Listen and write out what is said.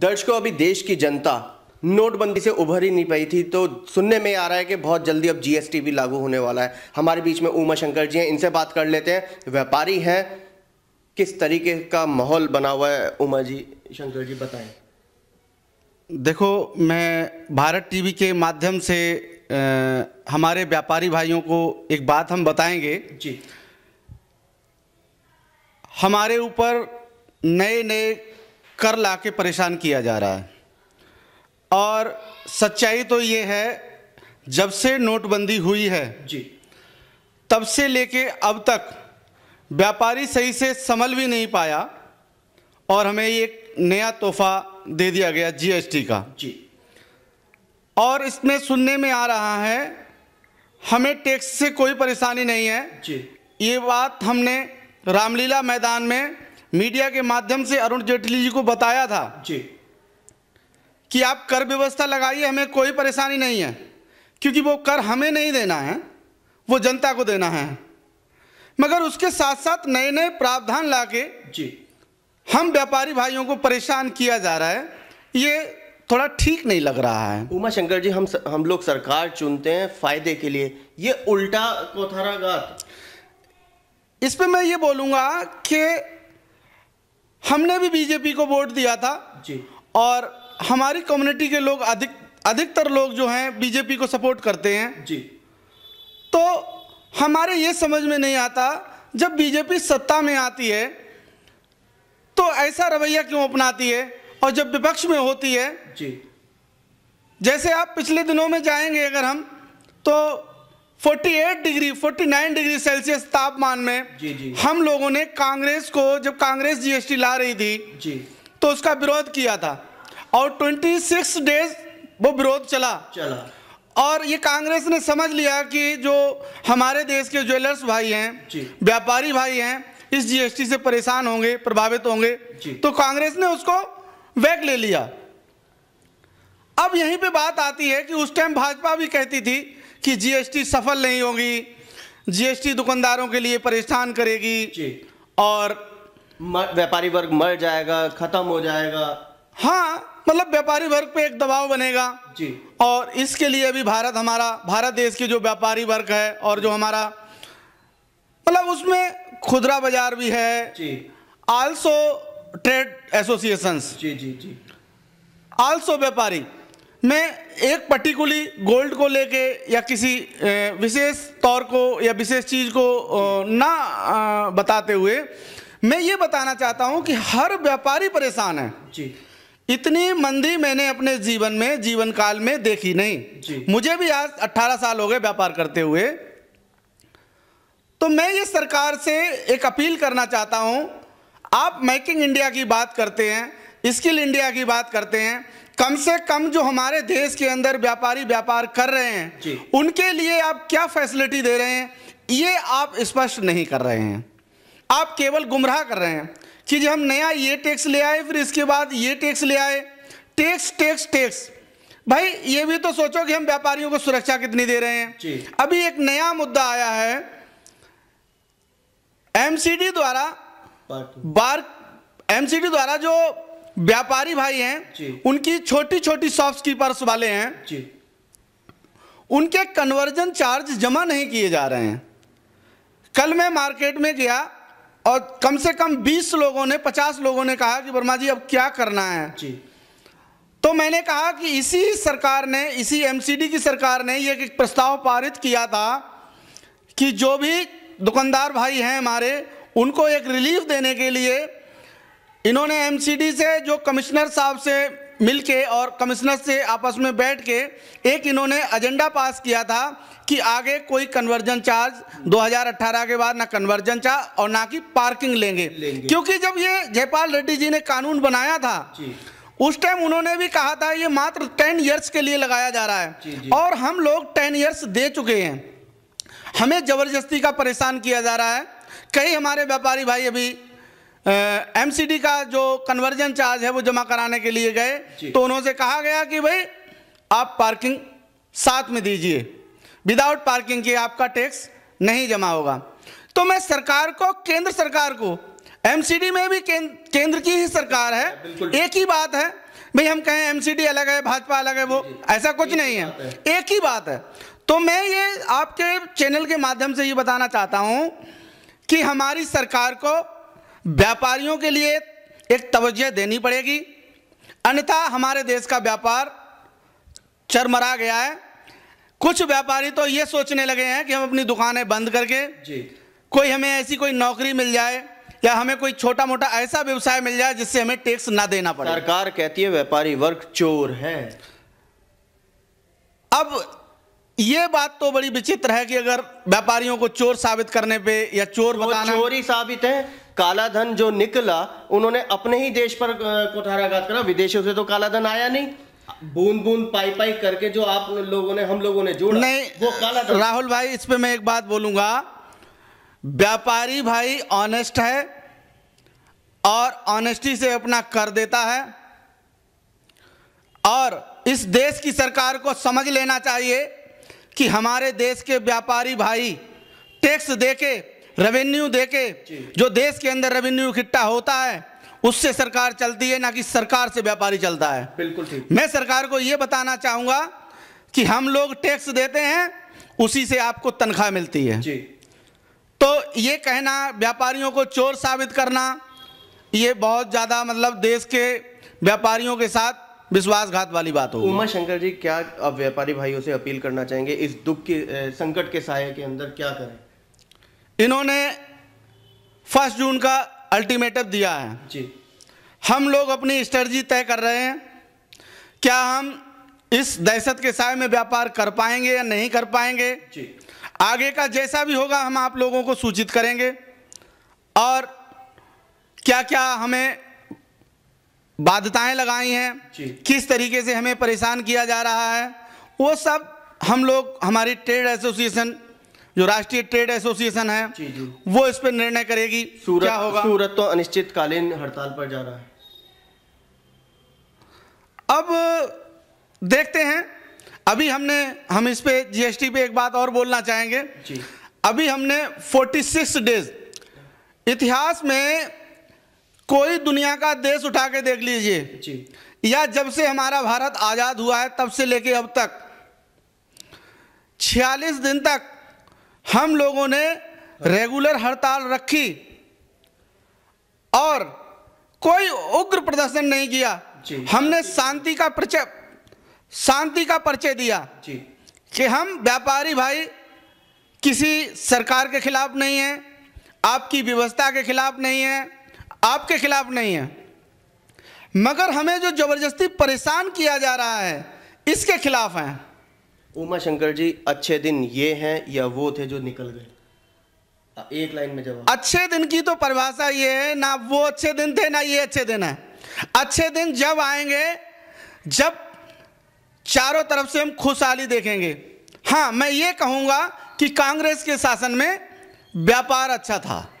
दर्शकों अभी देश की जनता नोटबंदी से उभर ही नहीं पाई थी तो सुनने में आ रहा है कि बहुत जल्दी अब जीएसटी भी लागू होने वाला है हमारे बीच में उमा शंकर जी हैं इनसे बात कर लेते हैं व्यापारी हैं किस तरीके का माहौल बना हुआ है उमा जी शंकर जी बताएं देखो मैं भारत टीवी के माध्यम से आ, हमारे व्यापारी भाइयों को एक बात हम बताएंगे जी हमारे ऊपर नए नए कर ला के परेशान किया जा रहा है और सच्चाई तो ये है जब से नोटबंदी हुई है जी तब से लेके अब तक व्यापारी सही से संभल भी नहीं पाया और हमें एक नया तोहफा दे दिया गया जीएसटी का जी और इसमें सुनने में आ रहा है हमें टैक्स से कोई परेशानी नहीं है जी ये बात हमने रामलीला मैदान में मीडिया के माध्यम से अरुण जेटली जी को बताया था जी कि आप कर व्यवस्था लगाइए हमें कोई परेशानी नहीं है क्योंकि वो कर हमें नहीं देना है वो जनता को देना है मगर उसके साथ साथ नए नए प्रावधान लाके जी हम व्यापारी भाइयों को परेशान किया जा रहा है ये थोड़ा ठीक नहीं लग रहा है उमा शंकर जी हम हम लोग सरकार चुनते हैं फायदे के लिए ये उल्टा कोथाराघात इस पर मैं ये बोलूँगा कि हमने भी बीजेपी को वोट दिया था जी और हमारी कम्युनिटी के लोग अधिक अधिकतर लोग जो हैं बीजेपी को सपोर्ट करते हैं जी तो हमारे ये समझ में नहीं आता जब बीजेपी सत्ता में आती है तो ऐसा रवैया क्यों अपनाती है और जब विपक्ष में होती है जी जैसे आप पिछले दिनों में जाएंगे अगर हम तो 48 डिग्री 49 डिग्री सेल्सियस तापमान में जी जी हम लोगों ने कांग्रेस को जब कांग्रेस जीएसटी ला रही थी जी तो उसका विरोध किया था और 26 डेज वो विरोध चला चला और ये कांग्रेस ने समझ लिया कि जो हमारे देश के ज्वेलर्स भाई हैं व्यापारी भाई हैं इस जीएसटी से परेशान होंगे प्रभावित होंगे तो कांग्रेस ने उसको वैक ले लिया अब यहीं पे बात आती है कि उस टाइम भाजपा भी कहती थी कि जीएसटी सफल नहीं होगी जीएसटी दुकानदारों के लिए परेशान करेगी और व्यापारी वर्ग मर जाएगा खत्म हो जाएगा हाँ मतलब व्यापारी वर्ग पे एक दबाव बनेगा जी और इसके लिए भी भारत हमारा भारत देश के जो व्यापारी वर्ग है और जो हमारा मतलब उसमें खुदरा बाजार भी है जी आल्सो ट्रेड एसोसिएशंस जी जी जी आल्सो व्यापारी मैं एक पर्टिकुलर गोल्ड को लेके या किसी विशेष तौर को या विशेष चीज़ को ना बताते हुए मैं ये बताना चाहता हूँ कि हर व्यापारी परेशान है जी इतनी मंदी मैंने अपने जीवन में जीवन काल में देखी नहीं मुझे भी आज 18 साल हो गए व्यापार करते हुए तो मैं ये सरकार से एक अपील करना चाहता हूँ आप मेकिंग इंडिया की बात करते हैं स्किल इंडिया की बात करते हैं कम से कम जो हमारे देश के अंदर व्यापारी व्यापार कर रहे हैं उनके लिए आप क्या फैसिलिटी दे रहे हैं ये आप स्पष्ट नहीं कर रहे हैं आप केवल गुमराह कर रहे हैं कि जब हम नया ये टैक्स ले आए फिर इसके बाद ये टैक्स ले आए टैक्स टैक्स टैक्स भाई ये भी तो सोचो कि हम व्यापारियों को सुरक्षा कितनी दे रहे हैं अभी एक नया मुद्दा आया है एमसीडी द्वारा बार एमसीडी द्वारा जो व्यापारी भाई हैं उनकी छोटी छोटी शॉप्स वाले हैं उनके कन्वर्जन चार्ज जमा नहीं किए जा रहे हैं कल मैं मार्केट में गया और कम से कम 20 लोगों ने 50 लोगों ने कहा कि वर्मा जी अब क्या करना है जी। तो मैंने कहा कि इसी सरकार ने इसी एमसीडी की सरकार ने यह एक प्रस्ताव पारित किया था कि जो भी दुकानदार भाई हैं हमारे उनको एक रिलीफ देने के लिए इन्होंने एमसीडी से जो कमिश्नर साहब से मिल के और कमिश्नर से आपस में बैठ के एक इन्होंने एजेंडा पास किया था कि आगे कोई कन्वर्जन चार्ज 2018 के बाद ना कन्वर्जन चार्ज और ना कि पार्किंग लेंगे, लेंगे। क्योंकि जब ये जयपाल रेड्डी जी ने कानून बनाया था उस टाइम उन्होंने भी कहा था ये मात्र टेन ईयर्स के लिए लगाया जा रहा है जी, जी। और हम लोग टेन ईयर्स दे चुके हैं हमें जबरदस्ती का परेशान किया जा रहा है कई हमारे व्यापारी भाई अभी एमसीडी का जो कन्वर्जन चार्ज है वो जमा कराने के लिए गए तो उन्होंने कहा गया कि भाई आप पार्किंग साथ में दीजिए विदाउट पार्किंग के आपका टैक्स नहीं जमा होगा तो मैं सरकार को केंद्र सरकार को एमसीडी में भी केंद्र की ही सरकार है हाँ, एक ही बात है भाई हम कहें एमसीडी अलग है भाजपा अलग है वो ऐसा कुछ नहीं है एक ही बात है तो मैं ये आपके चैनल के माध्यम से ये बताना चाहता हूँ कि हमारी सरकार को व्यापारियों के लिए एक तवज्जह देनी पड़ेगी अन्यथा हमारे देश का व्यापार चरमरा गया है कुछ व्यापारी तो ये सोचने लगे हैं कि हम अपनी दुकानें बंद करके जी। कोई हमें ऐसी कोई नौकरी मिल जाए या हमें कोई छोटा मोटा ऐसा व्यवसाय मिल जाए जिससे हमें टैक्स ना देना पड़े सरकार कहती है व्यापारी वर्ग चोर है अब ये बात तो बड़ी विचित्र है कि अगर व्यापारियों को चोर साबित करने पे या चोर बताना चोरी साबित है काला धन जो निकला उन्होंने अपने ही देश पर कोठाराघात करा विदेशों से तो काला धन आया नहीं बूंद बूंद पाई पाई करके जो आप लोगों ने हम लोगों ने जोड़ा नहीं वो काला धन राहुल भाई इस पे मैं एक बात बोलूंगा व्यापारी भाई ऑनेस्ट है और ऑनेस्टी से अपना कर देता है और इस देश की सरकार को समझ लेना चाहिए कि हमारे देश के व्यापारी भाई टैक्स देके रेवेन्यू देके जो देश के अंदर रेवेन्यू इकट्ठा होता है उससे सरकार चलती है ना कि सरकार से व्यापारी चलता है बिल्कुल ठीक मैं सरकार को ये बताना चाहूंगा कि हम लोग टैक्स देते हैं उसी से आपको तनख्वाह मिलती है जी। तो ये कहना व्यापारियों को चोर साबित करना ये बहुत ज़्यादा मतलब देश के व्यापारियों के साथ विश्वासघात वाली बात हो उमा शंकर जी क्या आप व्यापारी भाइयों से अपील करना चाहेंगे इस दुख के संकट के साय के अंदर क्या करें इन्होंने फर्स्ट जून का अल्टीमेटम दिया है जी हम लोग अपनी स्ट्रेटी तय कर रहे हैं क्या हम इस दहशत के साय में व्यापार कर पाएंगे या नहीं कर पाएंगे जी। आगे का जैसा भी होगा हम आप लोगों को सूचित करेंगे और क्या क्या हमें बाधताएं लगाई हैं किस तरीके से हमें परेशान किया जा रहा है वो सब हम लोग हमारी ट्रेड एसोसिएशन जो राष्ट्रीय ट्रेड एसोसिएशन है जी जी। वो इस पर निर्णय करेगी सूरत, क्या होगा सूरत तो अनिश्चितकालीन हड़ताल पर जा रहा है अब देखते हैं अभी हमने हम इस पे जीएसटी पे एक बात और बोलना चाहेंगे जी। अभी हमने 46 डेज इतिहास में कोई दुनिया का देश उठा के देख लीजिए या जब से हमारा भारत आज़ाद हुआ है तब से लेके अब तक 46 दिन तक हम लोगों ने रेगुलर हड़ताल रखी और कोई उग्र प्रदर्शन नहीं किया हमने शांति का परिचय शांति का परिचय दिया कि हम व्यापारी भाई किसी सरकार के खिलाफ नहीं है आपकी व्यवस्था के खिलाफ नहीं है आपके खिलाफ नहीं है मगर हमें जो जबरदस्ती परेशान किया जा रहा है इसके खिलाफ हैं उमा शंकर जी अच्छे दिन ये हैं या वो थे जो निकल गए एक लाइन में जवाब अच्छे दिन की तो परिभाषा ये है ना वो अच्छे दिन थे ना ये अच्छे दिन है अच्छे दिन जब आएंगे जब चारों तरफ से हम खुशहाली देखेंगे हाँ मैं ये कहूंगा कि कांग्रेस के शासन में व्यापार अच्छा था